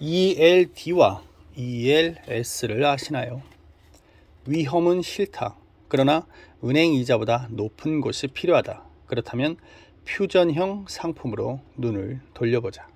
ELD와 ELS를 아시나요? 위험은 싫다. 그러나 은행 이자보다 높은 곳이 필요하다. 그렇다면 퓨전형 상품으로 눈을 돌려보자.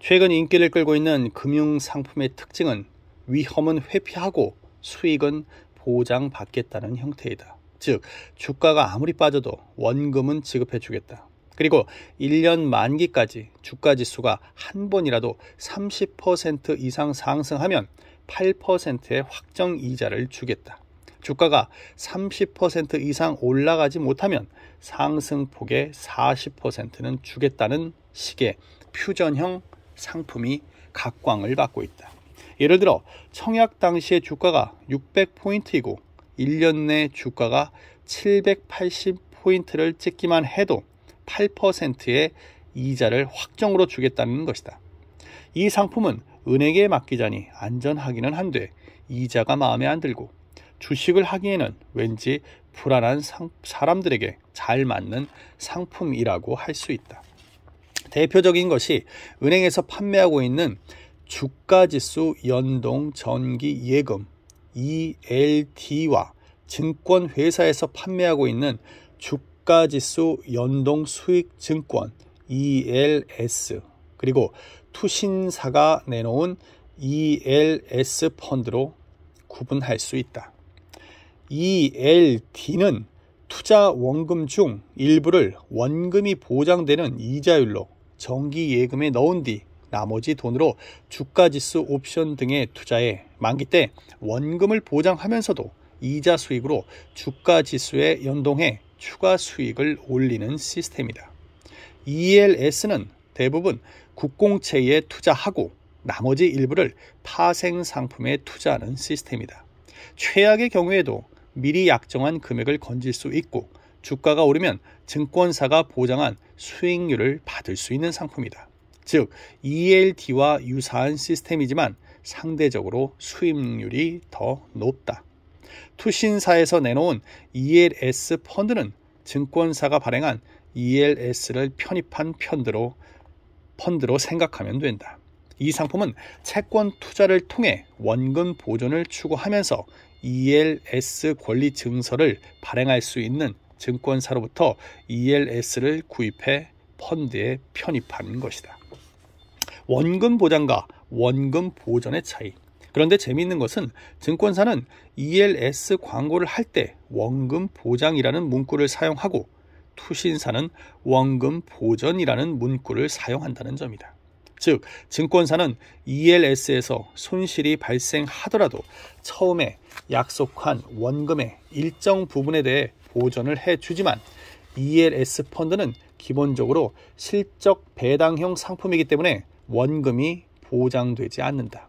최근 인기를 끌고 있는 금융 상품의 특징은 위험은 회피하고 수익은 보장받겠다는 형태이다. 즉, 주가가 아무리 빠져도 원금은 지급해 주겠다. 그리고 1년 만기까지 주가 지수가 한 번이라도 30% 이상 상승하면 8%의 확정 이자를 주겠다. 주가가 30% 이상 올라가지 못하면 상승폭의 40%는 주겠다는 식의 퓨전형 상품이 각광을 받고 있다. 예를 들어 청약 당시의 주가가 600포인트이고 1년 내 주가가 780포인트를 찍기만 해도 8%의 이자를 확정으로 주겠다는 것이다. 이 상품은 은행에 맡기자니 안전하기는 한데 이자가 마음에 안 들고 주식을 하기에는 왠지 불안한 상, 사람들에게 잘 맞는 상품이라고 할 수 있다. 대표적인 것이 은행에서 판매하고 있는 주가지수 연동 전기 예금 ELT와 증권회사에서 판매하고 있는 주가 주가지수 연동 수익 증권 ELS 그리고 투신사가 내놓은 ELS 펀드로 구분할 수 있다. ELT는 투자 원금 중 일부를 원금이 보장되는 이자율로 정기 예금에 넣은 뒤 나머지 돈으로 주가지수 옵션 등의투자에 만기 때 원금을 보장하면서도 이자 수익으로 주가지수에 연동해 추가 수익을 올리는 시스템이다. ELS는 대부분 국공채에 투자하고 나머지 일부를 파생 상품에 투자하는 시스템이다. 최악의 경우에도 미리 약정한 금액을 건질 수 있고 주가가 오르면 증권사가 보장한 수익률을 받을 수 있는 상품이다. 즉, ELT와 유사한 시스템이지만 상대적으로 수익률이 더 높다. 투신사에서 내놓은 ELS 펀드는 증권사가 발행한 ELS를 편입한 펀드로, 펀드로 생각하면 된다. 이 상품은 채권 투자를 통해 원금 보존을 추구하면서 ELS 권리 증서를 발행할 수 있는 증권사로부터 ELS를 구입해 펀드에 편입한 것이다. 원금 보장과 원금 보전의 차이. 그런데 재미있는 것은 증권사는 ELS 광고를 할 때 원금 보장이라는 문구를 사용하고 투신사는 원금 보전이라는 문구를 사용한다는 점이다. 즉, 증권사는 ELS에서 손실이 발생하더라도 처음에 약속한 원금의 일정 부분에 대해 보전을 해주지만 ELS 펀드는 기본적으로 실적 배당형 상품이기 때문에 원금이 보장되지 않는다.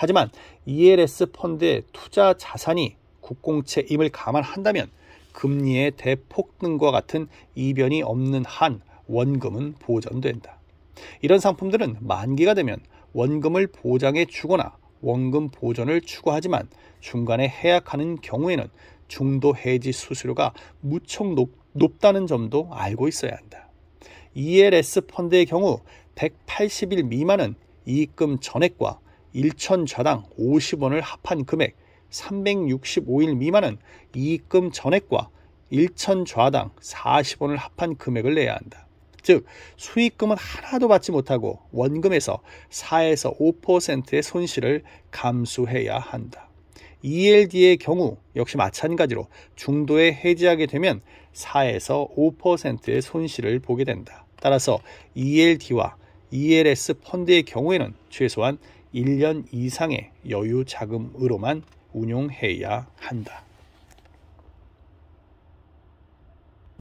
하지만 ELS 펀드의 투자 자산이 국공채임을 감안한다면 금리의 대폭등과 같은 이변이 없는 한 원금은 보전된다. 이런 상품들은 만기가 되면 원금을 보장해 주거나 원금 보전을 추구하지만 중간에 해약하는 경우에는 중도 해지 수수료가 무척 높, 다는 점도 알고 있어야 한다. ELS 펀드의 경우 180일 미만은 이익금 전액과 1천좌당 50원을 합한 금액 365일 미만은 이익금 전액과 1천좌당 40원을 합한 금액을 내야 한다. 즉 수익금은 하나도 받지 못하고 원금에서 4에서 5%의 손실을 감수해야 한다. ELD의 경우 역시 마찬가지로 중도에 해지하게 되면 4에서 5%의 손실을 보게 된다. 따라서 ELD와 ELS 펀드의 경우에는 최소한 1년 이상의 여유 자금으로만 운용해야 한다.